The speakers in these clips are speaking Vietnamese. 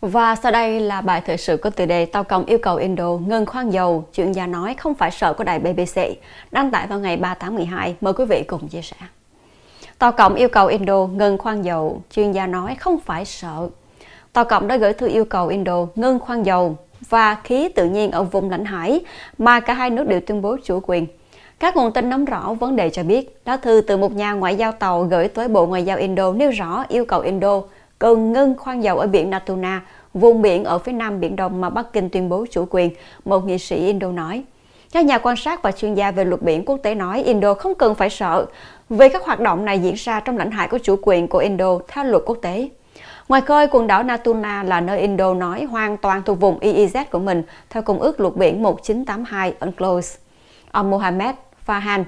Và sau đây là bài thời sự có tựa đề Tàu Cộng yêu cầu Indo ngừng khoan dầu, chuyên gia nói không phải sợ của đài BBC, đăng tải vào ngày 3 tháng 12. Mời quý vị cùng chia sẻ. Tàu Cộng yêu cầu Indo ngừng khoan dầu, chuyên gia nói không phải sợ. Tàu Cộng đã gửi thư yêu cầu Indo ngừng khoan dầu và khí tự nhiên ở vùng lãnh hải mà cả hai nước đều tuyên bố chủ quyền. Các nguồn tin nắm rõ vấn đề cho biết, lá thư từ một nhà ngoại giao tàu gửi tới Bộ Ngoại giao Indo nêu rõ yêu cầu Indo cần ngưng khoan dầu ở biển Natuna, vùng biển ở phía nam Biển Đông mà Bắc Kinh tuyên bố chủ quyền, một nghị sĩ Indo nói. Các nhà quan sát và chuyên gia về luật biển quốc tế nói Indo không cần phải sợ vì các hoạt động này diễn ra trong lãnh hải của chủ quyền của Indo theo luật quốc tế. Ngoài khơi, quần đảo Natuna là nơi Indo nói hoàn toàn thuộc vùng EEZ của mình theo Công ước Luật Biển 1982 UNCLOS. Ông Mohamed Farhan,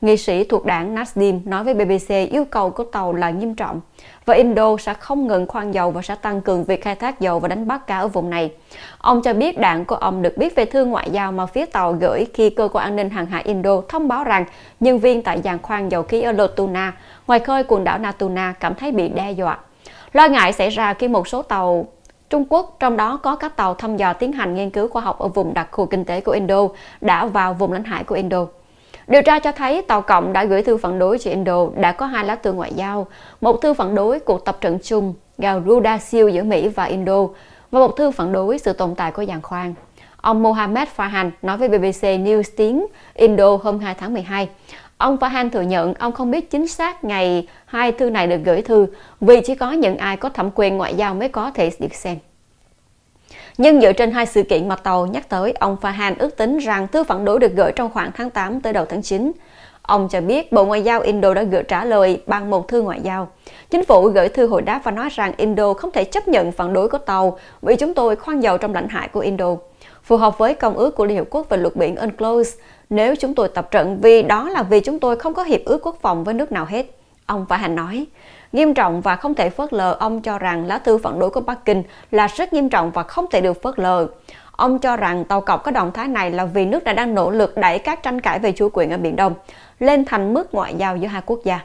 Nghị sĩ thuộc đảng Nasdim nói với BBC yêu cầu của tàu là nghiêm trọng và Indo sẽ không ngừng khoan dầu và sẽ tăng cường việc khai thác dầu và đánh bắt cá ở vùng này. Ông cho biết đảng của ông được biết về thư ngoại giao mà phía tàu gửi khi cơ quan an ninh hàng hải Indo thông báo rằng nhân viên tại giàn khoan dầu khí ở Lotuna, ngoài khơi quần đảo Natuna cảm thấy bị đe dọa. Lo ngại xảy ra khi một số tàu Trung Quốc, trong đó có các tàu thăm dò tiến hành nghiên cứu khoa học ở vùng đặc khu kinh tế của Indo, đã vào vùng lãnh hải của Indo. Điều tra cho thấy Tàu Cộng đã gửi thư phản đối cho Indo đã có hai lá thư ngoại giao, một thư phản đối cuộc tập trận chung Garuda siêu giữa Mỹ và Indo và một thư phản đối sự tồn tại của giàn khoan. Ông Mohamed Farhan nói với BBC News tiếng Indo hôm 2 tháng 12. Ông Farhan thừa nhận ông không biết chính xác ngày hai thư này được gửi thư vì chỉ có những ai có thẩm quyền ngoại giao mới có thể được xem. Nhưng dựa trên hai sự kiện mà Tàu nhắc tới, ông Fahan ước tính rằng thư phản đối được gửi trong khoảng tháng 8 tới đầu tháng 9. Ông cho biết Bộ Ngoại giao Indo đã gửi trả lời bằng một thư ngoại giao. Chính phủ gửi thư hồi đáp và nói rằng Indo không thể chấp nhận phản đối của Tàu vì chúng tôi khoan dầu trong lãnh hải của Indo. Phù hợp với Công ước của Liên Hợp Quốc về luật biển UNCLOS nếu chúng tôi tập trận vì đó là vì chúng tôi không có hiệp ước quốc phòng với nước nào hết ông Farhan nói. Nghiêm trọng và không thể phớt lờ, ông cho rằng lá thư phản đối của Bắc Kinh là rất nghiêm trọng và không thể được phớt lờ. Ông cho rằng tàu cọc có động thái này là vì nước đã đang nỗ lực đẩy các tranh cãi về chủ quyền ở Biển Đông lên thành mức ngoại giao giữa hai quốc gia.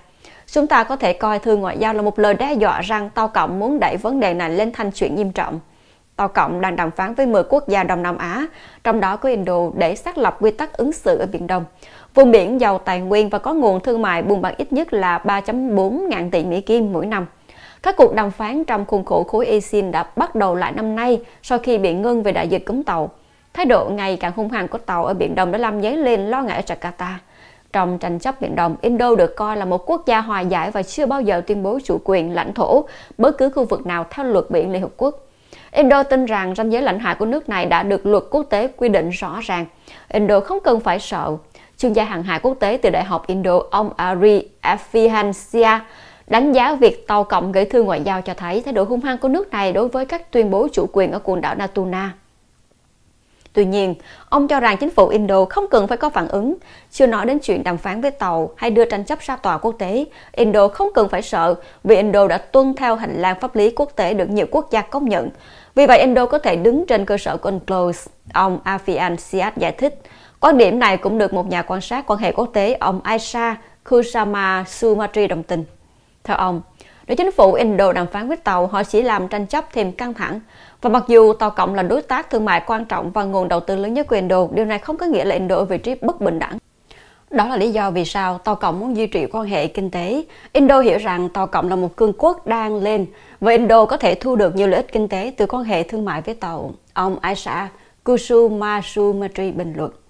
Chúng ta có thể coi thư ngoại giao là một lời đe dọa rằng tàu cộng muốn đẩy vấn đề này lên thành chuyện nghiêm trọng. Tàu Cộng đang đàm phán với 10 quốc gia Đông Nam Á, trong đó có Indo để xác lập quy tắc ứng xử ở Biển Đông. Vùng biển giàu tài nguyên và có nguồn thương mại buôn bán ít nhất là 3.4 ngàn tỷ Mỹ Kim mỗi năm. Các cuộc đàm phán trong khuôn khổ khối ASEAN đã bắt đầu lại năm nay sau khi bị ngưng về đại dịch cấm tàu. Thái độ ngày càng hung hăng của tàu ở Biển Đông đã làm dấy lên lo ngại ở Jakarta. Trong tranh chấp Biển Đông, Indo được coi là một quốc gia hòa giải và chưa bao giờ tuyên bố chủ quyền lãnh thổ bất cứ khu vực nào theo luật biển Liên Hợp Quốc. Indo tin rằng ranh giới lãnh hải của nước này đã được luật quốc tế quy định rõ ràng. Indo không cần phải sợ. Chuyên gia hàng hải quốc tế từ Đại học Indo, ông Ari Afihancia, đánh giá việc tàu cộng gửi thư ngoại giao cho thấy thái độ hung hăng của nước này đối với các tuyên bố chủ quyền ở quần đảo Natuna. Tuy nhiên, ông cho rằng chính phủ Indo không cần phải có phản ứng, chưa nói đến chuyện đàm phán với tàu hay đưa tranh chấp ra tòa quốc tế. Indo không cần phải sợ vì Indo đã tuân theo hành lang pháp lý quốc tế được nhiều quốc gia công nhận. Vì vậy, Indo có thể đứng trên cơ sở của UNCLOS, ông Afian Siad giải thích. Quan điểm này cũng được một nhà quan sát quan hệ quốc tế ông Aisha Kusama Sumatri đồng tình. Theo ông, để chính phủ Indo đàm phán với Tàu, họ chỉ làm tranh chấp thêm căng thẳng. Và mặc dù Tàu Cộng là đối tác thương mại quan trọng và nguồn đầu tư lớn nhất của Indo, điều này không có nghĩa là Indo ở vị trí bất bình đẳng. Đó là lý do vì sao Tàu Cộng muốn duy trì quan hệ kinh tế. Indo hiểu rằng Tàu Cộng là một cương quốc đang lên và Indo có thể thu được nhiều lợi ích kinh tế từ quan hệ thương mại với Tàu. Ông Aisha Kusumachumatri bình luận.